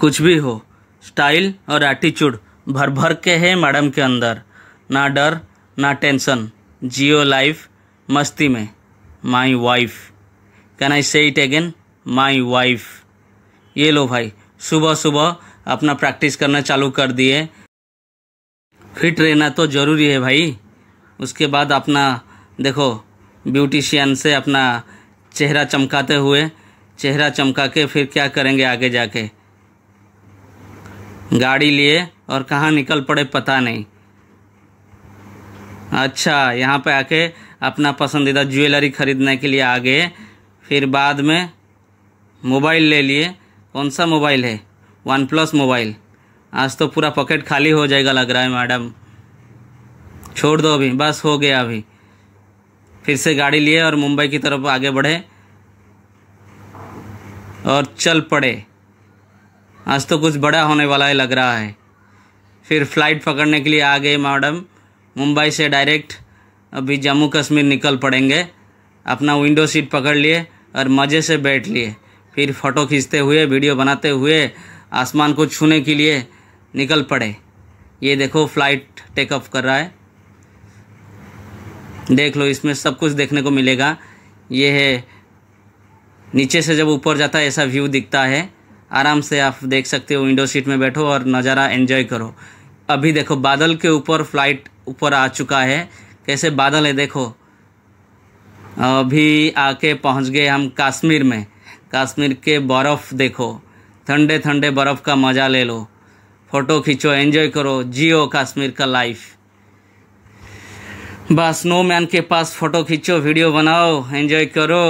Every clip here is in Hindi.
कुछ भी हो स्टाइल और एटीट्यूड भर भर के है मैडम के अंदर ना डर ना टेंशन जियो लाइफ मस्ती में माई वाइफ कैन आई से इट अगेन माई वाइफ ये लो भाई सुबह सुबह अपना प्रैक्टिस करना चालू कर दिए फिट रहना तो ज़रूरी है भाई उसके बाद अपना देखो ब्यूटिशियन से अपना चेहरा चमकाते हुए चेहरा चमका के फिर क्या करेंगे आगे जाके गाड़ी लिए और कहाँ निकल पड़े पता नहीं अच्छा यहाँ पे आके अपना पसंदीदा ज्वेलरी ख़रीदने के लिए आ गए फिर बाद में मोबाइल ले लिए कौन सा मोबाइल है वन प्लस मोबाइल आज तो पूरा पॉकेट खाली हो जाएगा लग रहा है मैडम छोड़ दो अभी बस हो गया अभी फिर से गाड़ी लिए और मुंबई की तरफ आगे बढ़े और चल पड़े आज तो कुछ बड़ा होने वाला है लग रहा है फिर फ्लाइट पकड़ने के लिए आ गए मैडम मुंबई से डायरेक्ट अभी जम्मू कश्मीर निकल पड़ेंगे अपना विंडो सीट पकड़ लिए और मज़े से बैठ लिए फिर फ़ोटो खींचते हुए वीडियो बनाते हुए आसमान को छूने के लिए निकल पड़े ये देखो फ्लाइट टेक ऑफ कर रहा है देख लो इसमें सब कुछ देखने को मिलेगा ये है नीचे से जब ऊपर जाता है ऐसा व्यू दिखता है आराम से आप देख सकते हो विंडो सीट में बैठो और नज़ारा एंजॉय करो अभी देखो बादल के ऊपर फ्लाइट ऊपर आ चुका है कैसे बादल है देखो अभी आके पहुंच गए हम कश्मीर में कश्मीर के बर्फ़ देखो ठंडे ठंडे बर्फ़ का मज़ा ले लो फ़ोटो खींचो एंजॉय करो जियो कश्मीर का लाइफ बस स्नोमैन के पास फ़ोटो खींचो वीडियो बनाओ एंजॉय करो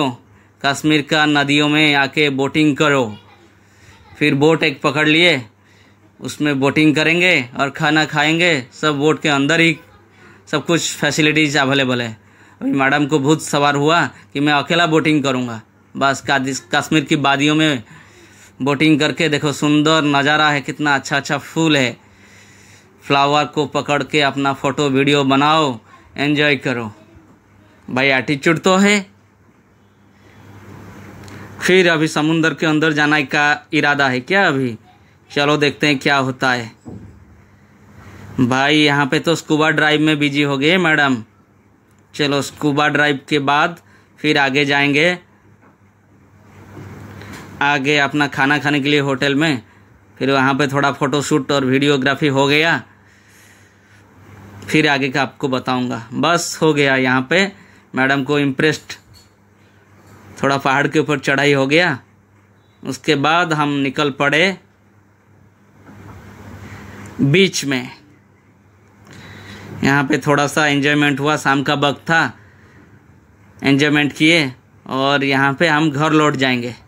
कश्मीर का नदियों में आके बोटिंग करो फिर बोट एक पकड़ लिए उसमें बोटिंग करेंगे और खाना खाएंगे सब बोट के अंदर ही सब कुछ फैसिलिटीज अवेलेबल है अभी मैडम को बहुत सवार हुआ कि मैं अकेला बोटिंग करूँगा बस कश्मीर की वादियों में बोटिंग करके देखो सुंदर नज़ारा है कितना अच्छा अच्छा फूल है फ्लावर को पकड़ के अपना फ़ोटो वीडियो बनाओ एंजॉय करो भाई एटीट्यूड तो है फिर अभी समुंदर के अंदर जाने का इरादा है क्या अभी चलो देखते हैं क्या होता है भाई यहाँ पे तो स्कूबा ड्राइव में बिजी हो गए मैडम चलो स्कूबा ड्राइव के बाद फिर आगे जाएंगे आगे अपना खाना खाने के लिए होटल में फिर वहाँ पे थोड़ा फ़ोटोशूट और वीडियोग्राफी हो गया फिर आगे का आपको बताऊंगा बस हो गया यहाँ पे मैडम को इम्प्रेस्ड थोड़ा पहाड़ के ऊपर चढ़ाई हो गया उसके बाद हम निकल पड़े बीच में यहाँ पे थोड़ा सा एंजॉयमेंट हुआ शाम का वक्त था एंजॉयमेंट किए और यहाँ पे हम घर लौट जाएंगे